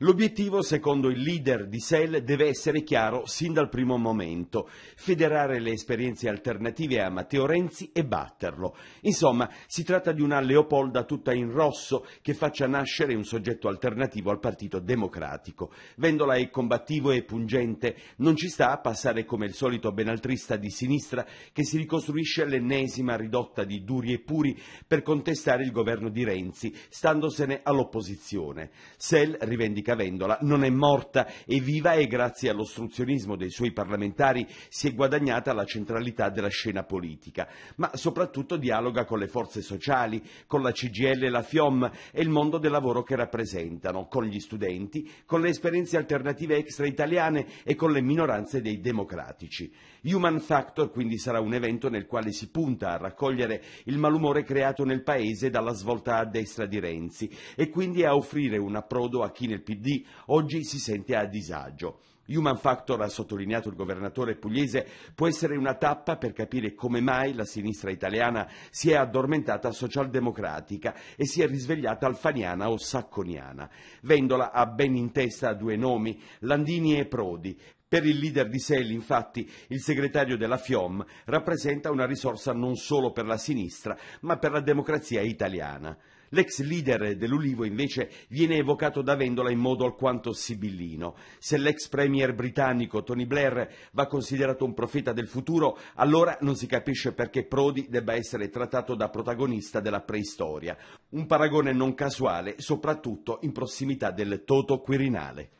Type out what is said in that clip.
L'obiettivo, secondo il leader di SEL, deve essere chiaro sin dal primo momento, federare le esperienze alternative a Matteo Renzi e batterlo. Insomma, si tratta di una Leopolda tutta in rosso che faccia nascere un soggetto alternativo al Partito Democratico. Vendola è combattivo e pungente, non ci sta a passare come il solito benaltrista di sinistra che si ricostruisce all'ennesima ridotta di duri e puri per contestare il governo di Renzi, standosene all'opposizione. SEL rivendica Federica non è morta è viva e grazie all'ostruzionismo dei suoi parlamentari si è guadagnata la centralità della scena politica, ma soprattutto dialoga con le forze sociali, con la CGL e la FIOM e il mondo del lavoro che rappresentano, con gli studenti, con le esperienze alternative extra italiane e con le minoranze dei democratici. Human Factor quindi sarà un evento nel quale si punta a raccogliere il malumore creato nel paese dalla svolta a destra di Renzi e quindi a offrire un approdo a chi nel PD PD oggi si sente a disagio. Human Factor, ha sottolineato il governatore pugliese, può essere una tappa per capire come mai la sinistra italiana si è addormentata socialdemocratica e si è risvegliata alfaniana o sacconiana. Vendola ha ben in testa due nomi, Landini e Prodi, per il leader di Sell, infatti, il segretario della FIOM rappresenta una risorsa non solo per la sinistra, ma per la democrazia italiana. L'ex leader dell'Ulivo invece viene evocato da Vendola in modo alquanto sibillino. Se l'ex premier britannico Tony Blair va considerato un profeta del futuro, allora non si capisce perché Prodi debba essere trattato da protagonista della preistoria. Un paragone non casuale, soprattutto in prossimità del Toto Quirinale.